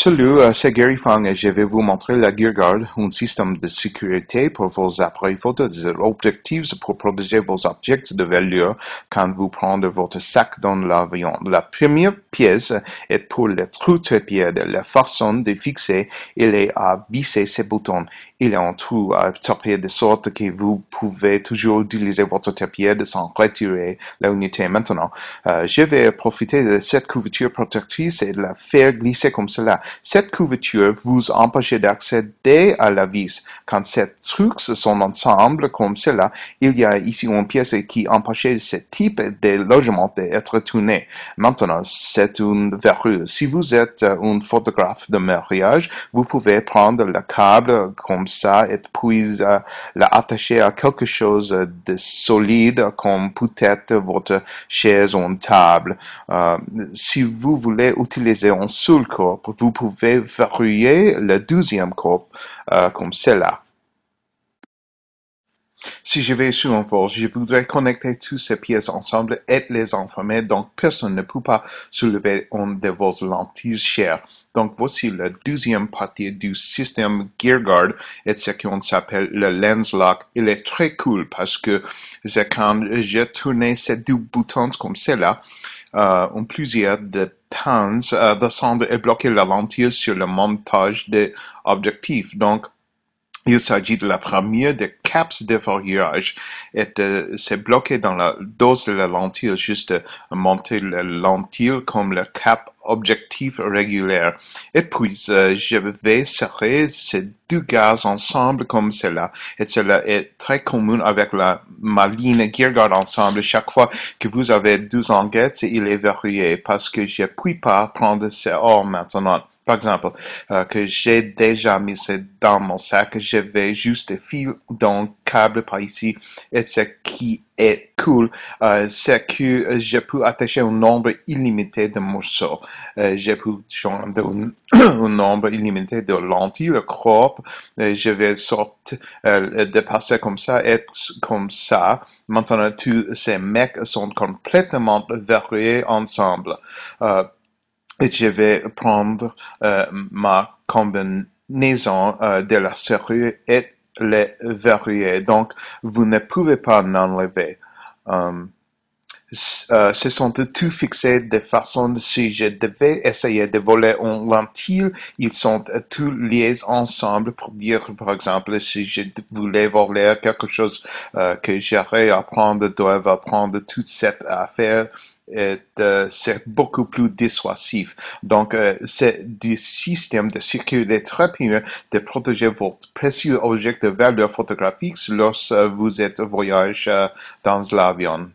Salut, euh, c'est Gary Fang et je vais vous montrer la GearGuard, un système de sécurité pour vos appareils photo des objectifs pour protéger vos objets de valeur quand vous prenez votre sac dans l'avion. La première pièce est pour le trou de La façon de fixer, il est à visser ses boutons. Il est en trou à taper de sorte que vous pouvez toujours utiliser votre tapis sans retirer l'unité. Maintenant, euh, je vais profiter de cette couverture protectrice et la faire glisser comme cela cette couverture vous empêche d'accéder à la vis. Quand ces trucs sont ensemble comme cela, il y a ici une pièce qui empêche ce type de logement d'être tourné. Maintenant, c'est une verrue. Si vous êtes un photographe de mariage, vous pouvez prendre le câble comme ça et puis euh, l'attacher à quelque chose de solide comme peut-être votre chaise ou une table. Euh, si vous voulez utiliser un seul corps, vous pouvez verrouiller le deuxième corps euh, comme cela. Si je vais sur un force, je voudrais connecter toutes ces pièces ensemble et les enfermer, donc personne ne peut pas soulever une de vos lentilles chères. Donc voici la deuxième partie du système GearGuard et ce qu'on s'appelle le Lens Lock. Il est très cool parce que quand je tourné ces deux boutons comme cela, euh, en plusieurs de Pans euh, descendre et bloquer la lentille sur le montage des objectifs, donc il s'agit de la première des caps de et euh, c'est bloqué dans la dose de la lentille, juste euh, monter la lentille comme le cap objectif régulier. Et puis, euh, je vais serrer ces deux gaz ensemble comme cela. Et cela est très commun avec la ligne GearGuard ensemble. Chaque fois que vous avez deux enguettes, il est verrouillé parce que je ne puis pas prendre ces ors maintenant. Par exemple, euh, que j'ai déjà mis dans mon sac, je vais juste filer dans le câble par ici. Et ce qui est cool, euh, c'est que je peux attacher un nombre illimité de morceaux. Euh, je peux changer un, nombre illimité de lentilles, de crop. je vais sortir, dépasser comme ça et comme ça. Maintenant, tous ces mecs sont complètement verrouillés ensemble. Je vais prendre euh, ma combinaison euh, de la serrure et les verrouiller, donc vous ne pouvez pas m'enlever. Euh, ce sont tous fixés de façon si je devais essayer de voler un lentille, ils sont tous liés ensemble pour dire, par exemple, si je voulais voler quelque chose que j'aurais à prendre, doivent prendre toute cette affaire euh, c'est beaucoup plus dissuasif. Donc, euh, c'est du système de sécurité très pire de protéger votre précieux objet de valeur photographique lorsque vous êtes voyage dans l'avion.